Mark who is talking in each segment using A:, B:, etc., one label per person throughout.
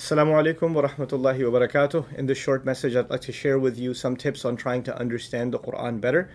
A: Assalamu alaikum wa rahmatullahi wa barakatuh. In this short message, I'd like to share with you some tips on trying to understand the Quran better.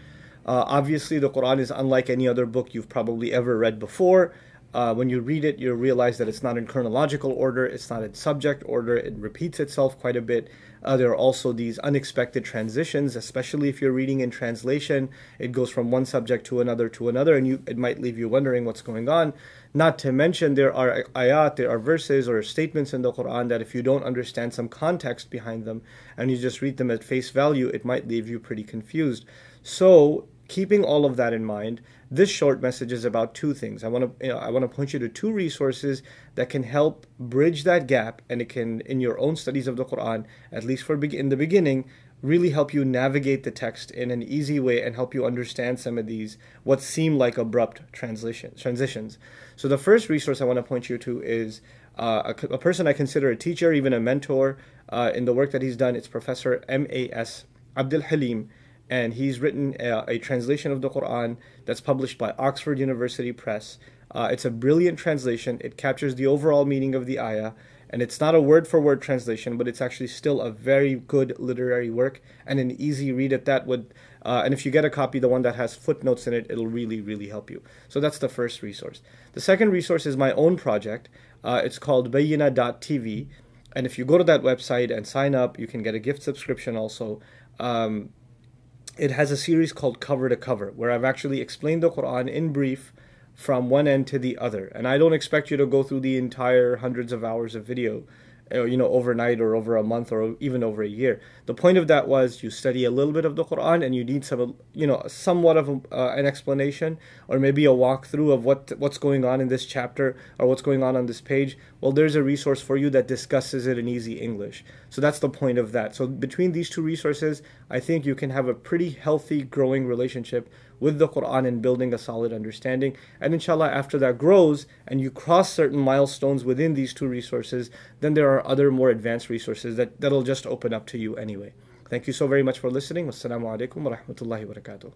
A: Uh, obviously, the Quran is unlike any other book you've probably ever read before. Uh, when you read it, you realize that it's not in chronological order, it's not in subject order, it repeats itself quite a bit. Uh, there are also these unexpected transitions, especially if you're reading in translation. It goes from one subject to another to another, and you, it might leave you wondering what's going on. Not to mention, there are ayat, there are verses or statements in the Quran that if you don't understand some context behind them and you just read them at face value, it might leave you pretty confused. So, keeping all of that in mind, this short message is about two things. I want to you know, I want to point you to two resources that can help bridge that gap, and it can, in your own studies of the Quran, at least for be- in the beginning, really help you navigate the text in an easy way and help you understand some of these what seem like abrupt transitions. Transitions. So the first resource I want to point you to is uh, a, a, person I consider a teacher, even a mentor uh, in the work that he's done. It's Professor M. A. S. Abdul Halim and he's written a, a, translation of the Quran that's published by Oxford University Press. Uh, it's a brilliant translation. It captures the overall meaning of the ayah, and it's not a word for word translation, but it's actually still a very good literary work and an easy read at that. Would uh, and if you get a copy, the one that has footnotes in it, it'll really really help you. So that's the first resource. The second resource is my own project. Uh, it's called Bayina.tv, and if you go to that website and sign up, you can get a gift subscription also. Um, it has a series called Cover to Cover, where I've actually explained the Quran in brief from one end to the other. And I don't expect you to go through the entire hundreds of hours of video uh, you know overnight or over a month or even over a year the point of that was you study a little bit of the quran and you need some you know somewhat of a, uh, an explanation or maybe a walkthrough of what what's going on in this chapter or what's going on on this page well there's a resource for you that discusses it in easy english so that's the point of that so between these two resources i think you can have a pretty healthy growing relationship with the Quran and building a solid understanding. And inshallah, after that grows and you cross certain milestones within these two resources, then there are are other more advanced resources that, that'll just open up to you anyway. Thank you so very much for listening. Wassalamu alaikum wa rahmatullahi wa barakatuh.